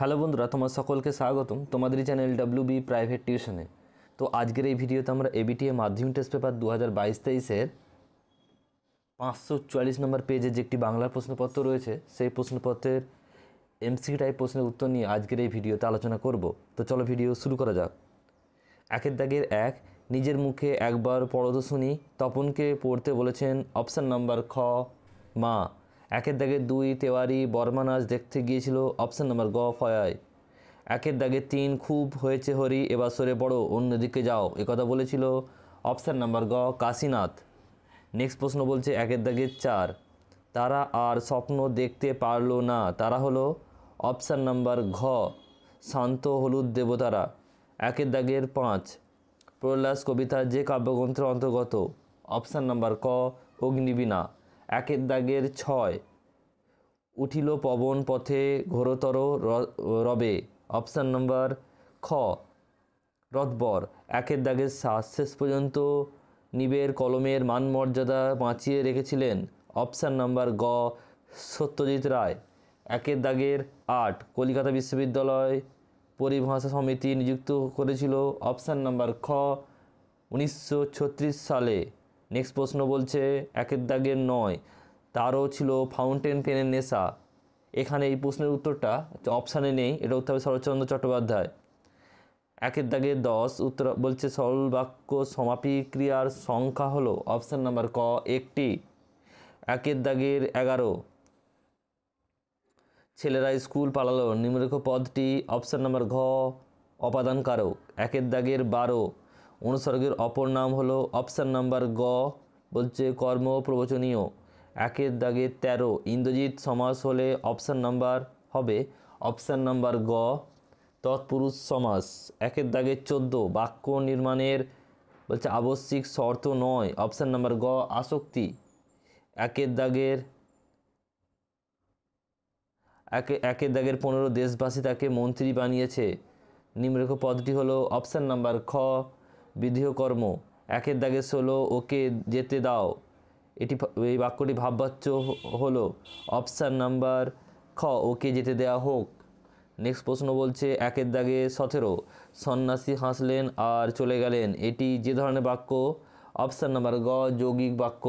hello বন্ধুরা তোমার সকলকে স্বাগতম তোমাদের চ্যানেল ডাব্লিউ বি প্রাইভেট টিউশনে তো আজকের এই ভিডিওতে আমরা এবিটিএ মাধ্যমিক টেস্ট পেপার দু হাজার বাইশ তেইশের পাঁচশো চুয়াল্লিশ নম্বর পেজে যে একটি বাংলা প্রশ্নপত্র রয়েছে সেই প্রশ্নপত্রের এমসি টাইপ প্রশ্নের উত্তর নিয়ে আজকের এই ভিডিওতে আলোচনা করব তো চলো ভিডিও শুরু করা যাক একের দাগের এক নিজের মুখে একবার পড়তো শুনি তপনকে পড়তে বলেছেন অপশান নাম্বার খ মা একের দাগে দুই তেওয়ারি বর্মানাজ দেখতে গিয়েছিল অপশান নাম্বার গ ফয়ায় একের দাগে তিন খুব হয়েছে হরি এবার সরে পড়ো অন্যদিকে যাও একথা বলেছিল অপশান নাম্বার গ কাশীনাথ নেক্সট প্রশ্ন বলছে একের দাগে চার তারা আর স্বপ্ন দেখতে পারল না তারা হলো অপশান নাম্বার ঘ শান্ত হলুদ দেবতারা একের দাগের পাঁচ প্রহ্লাস কবিতা যে কাব্যগ্রন্থের অন্তর্গত অপশান নাম্বার ক অগ্নিবীণা একের দাগের ছয় উঠিল পবন পথে ঘোরতর রবে অপশান নম্বর খ রথবর একের দাগের শ্বাস শেষ পর্যন্ত নিবের কলমের মানমর্যাদা বাঁচিয়ে রেখেছিলেন অপশান নাম্বার গ সত্যজিৎ রায় একের দাগের আট কলিকাতা বিশ্ববিদ্যালয় পরিভাষা সমিতি নিযুক্ত করেছিল অপশান নাম্বার খ উনিশশো সালে নেক্সট প্রশ্ন বলছে একের দাগের নয় তারও ছিল ফাউন্টেন পেনের নেশা এখানে এই প্রশ্নের উত্তরটা অপশানে নেই এটা উত্তর হবে শরৎচন্দ্র চট্টোপাধ্যায় একের দাগে দশ উত্তর বলছে সরল বাক্য সমাপিক্রিয়ার সংখ্যা হলো অপশান নাম্বার ক একটি একের দাগের এগারো ছেলেরা স্কুল পালালো নিম্নলিখিত পদটি অপশান নাম্বার ঘ অপাদানকারক একের দাগের বারো অনুসর্গের অপর নাম হলো অপশান নাম্বার গ বলছে কর্ম প্রবচনীয় একের দাগে ১৩ ইন্দ্রজিৎ সমাস হলে অপশান নাম্বার হবে অপশান নাম্বার গ তৎপুরুষ সমাস একের দাগে ১৪ বাক্য নির্মাণের বলছে আবশ্যিক শর্ত নয় অপশান নাম্বার গ আসক্তি একের দাগের একে একের দাগের পনেরো দেশবাসী তাকে মন্ত্রী বানিয়েছে নিম্নরেখ পদটি হলো অপশান নাম্বার খ বিধিও কর্ম একের দাগে ষোলো ওকে যেতে দাও এটি এই বাক্যটি ভাববাচ্য হলো অপশান নাম্বার খ ওকে যেতে দেওয়া হোক নেক্সট প্রশ্ন বলছে একের দাগে সতেরো সন্ন্যাসী হাসলেন আর চলে গেলেন এটি যে ধরনের বাক্য অপশান নাম্বার গ যৌগিক বাক্য